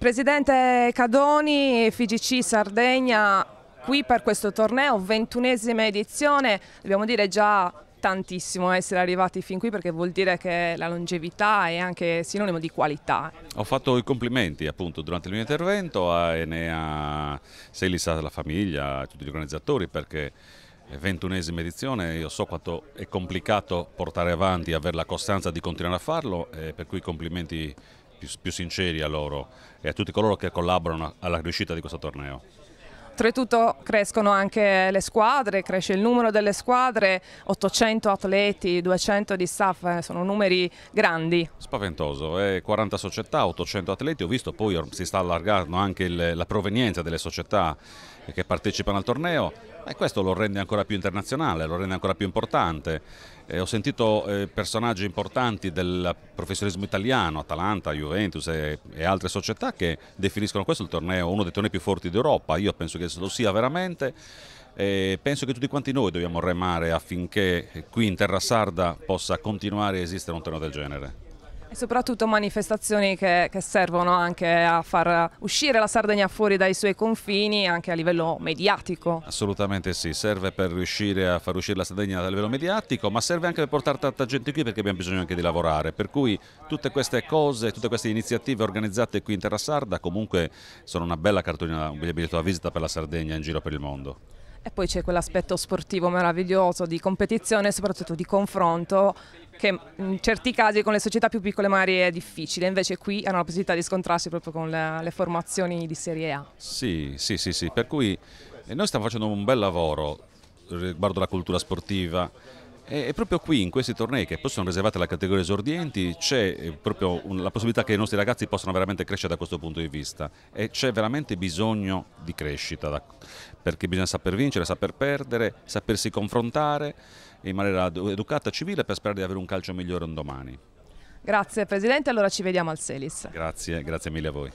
Presidente Cadoni, FIGC Sardegna, qui per questo torneo, ventunesima edizione, dobbiamo dire già tantissimo essere arrivati fin qui perché vuol dire che la longevità è anche sinonimo di qualità. Ho fatto i complimenti appunto durante il mio intervento a Enea Selisa, la famiglia, a tutti gli organizzatori perché è ventunesima edizione, io so quanto è complicato portare avanti, avere la costanza di continuare a farlo, eh, per cui complimenti più, più sinceri a loro e a tutti coloro che collaborano alla riuscita di questo torneo. Oltretutto crescono anche le squadre, cresce il numero delle squadre, 800 atleti, 200 di staff, eh, sono numeri grandi. Spaventoso, eh, 40 società, 800 atleti, ho visto poi si sta allargando anche il, la provenienza delle società che partecipano al torneo e questo lo rende ancora più internazionale, lo rende ancora più importante eh, ho sentito eh, personaggi importanti del professionismo italiano, Atalanta, Juventus e, e altre società che definiscono questo torneo, uno dei tornei più forti d'Europa. Io penso che lo sia veramente. E penso che tutti quanti noi dobbiamo remare affinché qui in Terra Sarda possa continuare a esistere un torneo del genere. E soprattutto manifestazioni che, che, servono anche a far uscire la Sardegna fuori dai suoi confini anche a livello mediatico. Assolutamente sì, serve per riuscire a far uscire la Sardegna a livello mediatico, ma serve anche per portare tanta gente qui perché abbiamo bisogno anche di lavorare. Per cui tutte queste cose, tutte queste iniziative organizzate qui in Terra Sarda comunque sono una bella cartolina, un biglietto a visita per la Sardegna in giro per il mondo. E poi c'è quell'aspetto sportivo meraviglioso di competizione e soprattutto di confronto che in certi casi con le società più piccole magari è difficile, invece qui hanno la possibilità di scontrarsi proprio con le, le formazioni di Serie A. Sì, sì, sì, sì, per cui eh, noi stiamo facendo un bel lavoro riguardo alla cultura sportiva, e proprio qui, in questi tornei che poi sono riservati alla categoria esordienti, c'è eh, proprio la possibilità che i nostri ragazzi possano veramente crescere da questo punto di vista e c'è veramente bisogno di crescita, perché bisogna saper vincere, saper perdere, sapersi confrontare in maniera educata, civile, per sperare di avere un calcio migliore un domani. Grazie Presidente, allora ci vediamo al Selis. Grazie, grazie mille a voi.